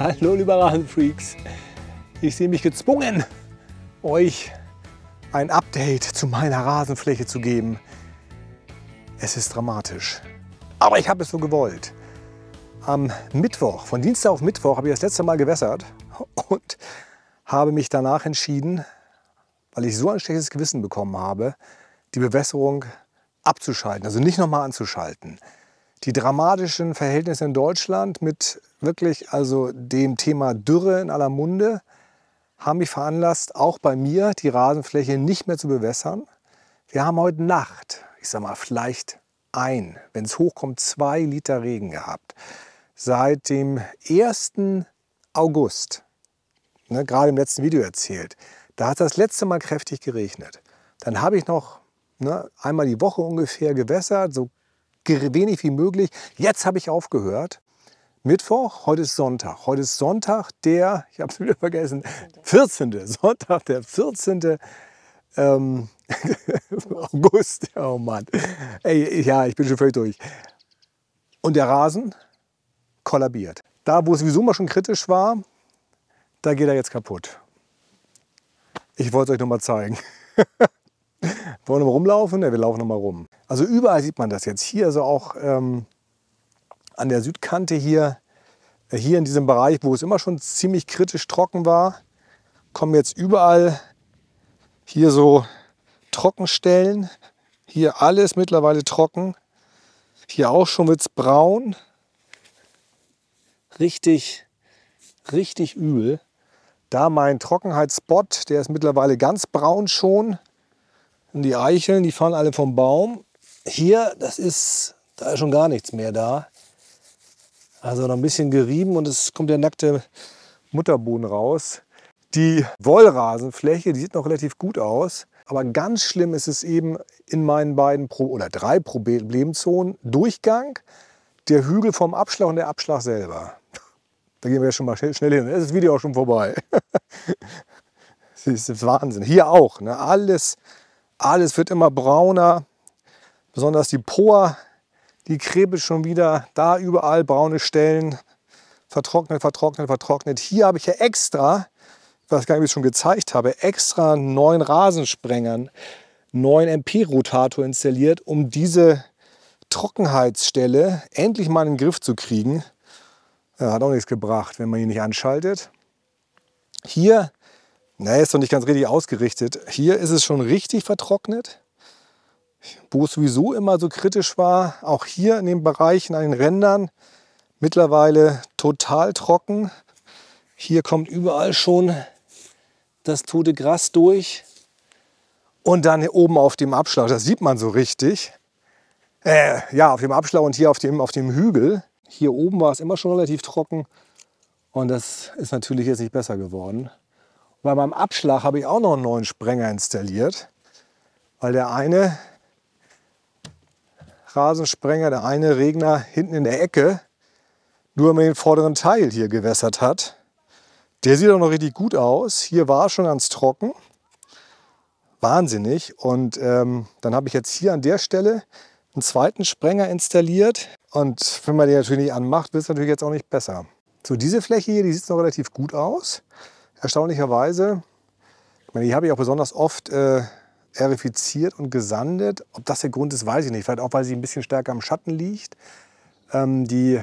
Hallo liebe Rasenfreaks, ich sehe mich gezwungen, euch ein Update zu meiner Rasenfläche zu geben. Es ist dramatisch, aber ich habe es so gewollt. Am Mittwoch, von Dienstag auf Mittwoch, habe ich das letzte Mal gewässert und habe mich danach entschieden, weil ich so ein schlechtes Gewissen bekommen habe, die Bewässerung abzuschalten, also nicht nochmal anzuschalten die dramatischen Verhältnisse in Deutschland mit wirklich also dem Thema Dürre in aller Munde haben mich veranlasst, auch bei mir die Rasenfläche nicht mehr zu bewässern. Wir haben heute Nacht, ich sag mal vielleicht ein, wenn es hochkommt, zwei Liter Regen gehabt. Seit dem 1. August, ne, gerade im letzten Video erzählt, da hat das letzte Mal kräftig geregnet. Dann habe ich noch ne, einmal die Woche ungefähr gewässert, so wenig wie möglich. Jetzt habe ich aufgehört. Mittwoch, heute ist Sonntag. Heute ist Sonntag, der, ich habe es wieder vergessen, 14. Sonntag, der 14. Ähm, August. Oh Mann. Ey, ja, ich bin schon völlig durch. Und der Rasen kollabiert. Da, wo es sowieso mal schon kritisch war, da geht er jetzt kaputt. Ich wollte es euch noch mal zeigen. Wollen wir rumlaufen? Ja, wir laufen nochmal rum. Also überall sieht man das jetzt. Hier also auch ähm, an der Südkante hier, äh, hier in diesem Bereich, wo es immer schon ziemlich kritisch trocken war, kommen jetzt überall hier so Trockenstellen. Hier alles mittlerweile trocken. Hier auch schon wird es braun. Richtig, richtig übel. Da mein Trockenheitsspot, der ist mittlerweile ganz braun schon. Und die Eicheln, die fahren alle vom Baum. Hier, das ist, da ist schon gar nichts mehr da. Also noch ein bisschen gerieben und es kommt der nackte Mutterboden raus. Die Wollrasenfläche, die sieht noch relativ gut aus. Aber ganz schlimm ist es eben in meinen beiden Pro oder drei Problemzonen. Durchgang, der Hügel vom Abschlag und der Abschlag selber. Da gehen wir jetzt schon mal schnell hin. Dann ist das Video auch schon vorbei. das ist Wahnsinn. Hier auch. Ne? Alles alles wird immer brauner, besonders die Poa, die krebelt schon wieder. Da überall braune Stellen, vertrocknet, vertrocknet, vertrocknet. Hier habe ich ja extra, ich weiß gar nicht, wie ich es schon gezeigt habe, extra neun Rasensprengern, neun MP-Rotator installiert, um diese Trockenheitsstelle endlich mal in den Griff zu kriegen. Ja, hat auch nichts gebracht, wenn man ihn nicht anschaltet. Hier Nee, ist doch nicht ganz richtig ausgerichtet. Hier ist es schon richtig vertrocknet. Wo es sowieso immer so kritisch war, auch hier in den Bereichen an den Rändern, mittlerweile total trocken. Hier kommt überall schon das tote Gras durch. Und dann hier oben auf dem Abschlag, das sieht man so richtig. Äh, ja, auf dem Abschlag und hier auf dem, auf dem Hügel. Hier oben war es immer schon relativ trocken. Und das ist natürlich jetzt nicht besser geworden. Bei meinem Abschlag habe ich auch noch einen neuen Sprenger installiert, weil der eine Rasensprenger, der eine Regner hinten in der Ecke, nur mit dem vorderen Teil hier gewässert hat. Der sieht auch noch richtig gut aus. Hier war schon ganz trocken. Wahnsinnig. Und ähm, dann habe ich jetzt hier an der Stelle einen zweiten Sprenger installiert. Und wenn man den natürlich nicht anmacht, wird es natürlich jetzt auch nicht besser. So, diese Fläche hier, die sieht noch relativ gut aus. Erstaunlicherweise, ich meine, die habe ich auch besonders oft äh, erifiziert und gesandet. Ob das der Grund ist, weiß ich nicht. Vielleicht auch, weil sie ein bisschen stärker im Schatten liegt. Ähm, die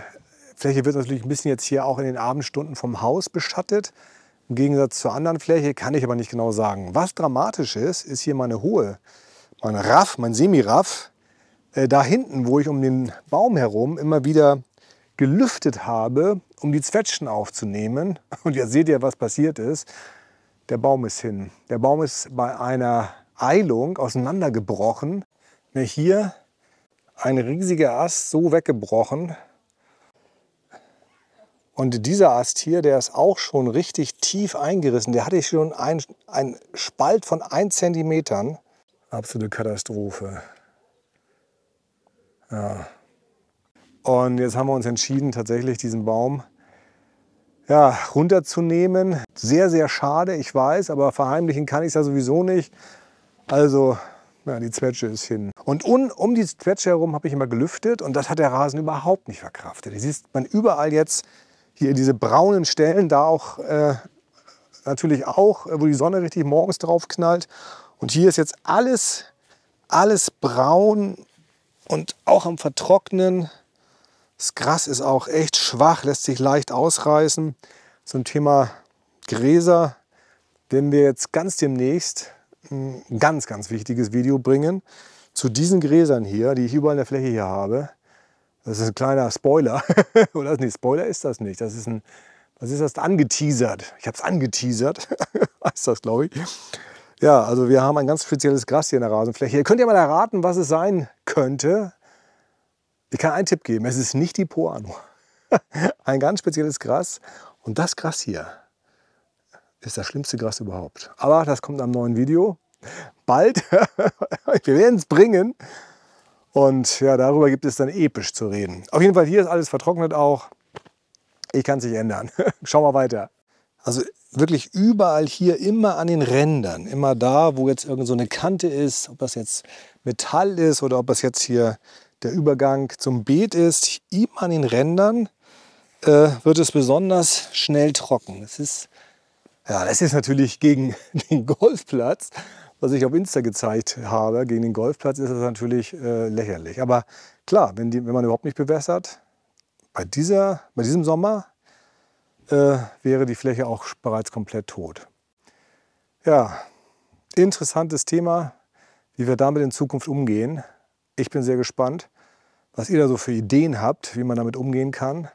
Fläche wird natürlich ein bisschen jetzt hier auch in den Abendstunden vom Haus beschattet. Im Gegensatz zur anderen Fläche kann ich aber nicht genau sagen. Was dramatisch ist, ist hier meine hohe, mein Raff, mein Semiraff, äh, da hinten, wo ich um den Baum herum immer wieder gelüftet habe, um die Zwetschgen aufzunehmen. Und jetzt seht ihr, was passiert ist. Der Baum ist hin. Der Baum ist bei einer Eilung auseinandergebrochen. Ne, hier ein riesiger Ast so weggebrochen. Und dieser Ast hier, der ist auch schon richtig tief eingerissen. Der hatte schon einen, einen Spalt von 1 cm. Absolute Katastrophe. Ja. Und jetzt haben wir uns entschieden, tatsächlich diesen Baum ja, runterzunehmen. Sehr, sehr schade, ich weiß, aber verheimlichen kann ich es ja sowieso nicht. Also, ja, die Zwetsche ist hin. Und un, um die Zwetsche herum habe ich immer gelüftet und das hat der Rasen überhaupt nicht verkraftet. Das sieht man überall jetzt hier diese braunen Stellen, da auch äh, natürlich auch, wo die Sonne richtig morgens drauf knallt. Und hier ist jetzt alles, alles braun und auch am Vertrocknen. Das Gras ist auch echt schwach, lässt sich leicht ausreißen. Zum Thema Gräser werden wir jetzt ganz demnächst ein ganz, ganz wichtiges Video bringen. Zu diesen Gräsern hier, die ich überall in der Fläche hier habe. Das ist ein kleiner Spoiler. Oder nee, Spoiler ist das nicht. Das ist ein, was ist das? Angeteasert. Ich habe es angeteasert. heißt das, glaube ich. Ja, also wir haben ein ganz spezielles Gras hier in der Rasenfläche. Ihr könnt ja mal erraten, was es sein könnte. Ich kann einen Tipp geben, es ist nicht die Poano. Ein ganz spezielles Gras. Und das Gras hier ist das schlimmste Gras überhaupt. Aber das kommt am neuen Video. Bald. Wir werden es bringen. Und ja, darüber gibt es dann episch zu reden. Auf jeden Fall, hier ist alles vertrocknet auch. Ich kann es nicht ändern. Schauen wir weiter. Also wirklich überall hier, immer an den Rändern, immer da, wo jetzt irgend so eine Kante ist, ob das jetzt Metall ist oder ob das jetzt hier der Übergang zum Beet ist, eben an den Rändern äh, wird es besonders schnell trocken. Das ist, ja, das ist natürlich gegen den Golfplatz, was ich auf Insta gezeigt habe. Gegen den Golfplatz ist das natürlich äh, lächerlich. Aber klar, wenn, die, wenn man überhaupt nicht bewässert, bei, dieser, bei diesem Sommer äh, wäre die Fläche auch bereits komplett tot. Ja, interessantes Thema, wie wir damit in Zukunft umgehen. Ich bin sehr gespannt, was ihr da so für Ideen habt, wie man damit umgehen kann,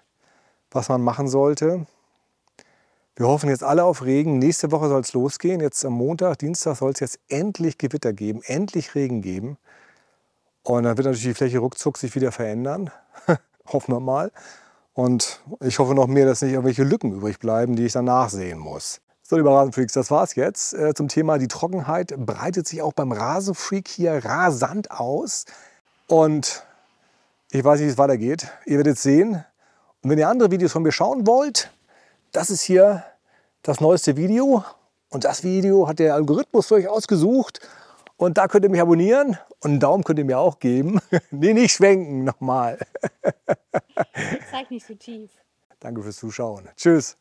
was man machen sollte. Wir hoffen jetzt alle auf Regen. Nächste Woche soll es losgehen. Jetzt am Montag, Dienstag soll es jetzt endlich Gewitter geben, endlich Regen geben. Und dann wird natürlich die Fläche ruckzuck sich wieder verändern. hoffen wir mal. Und ich hoffe noch mehr, dass nicht irgendwelche Lücken übrig bleiben, die ich dann nachsehen muss. So, liebe Rasenfreaks, das war's jetzt äh, zum Thema die Trockenheit breitet sich auch beim Rasenfreak hier rasant aus. Und ich weiß nicht, wie es weitergeht. Ihr werdet es sehen. Und wenn ihr andere Videos von mir schauen wollt, das ist hier das neueste Video. Und das Video hat der Algorithmus für euch ausgesucht. Und da könnt ihr mich abonnieren und einen Daumen könnt ihr mir auch geben. nee, nicht schwenken, nochmal. Zeig nicht so tief. Danke fürs Zuschauen. Tschüss.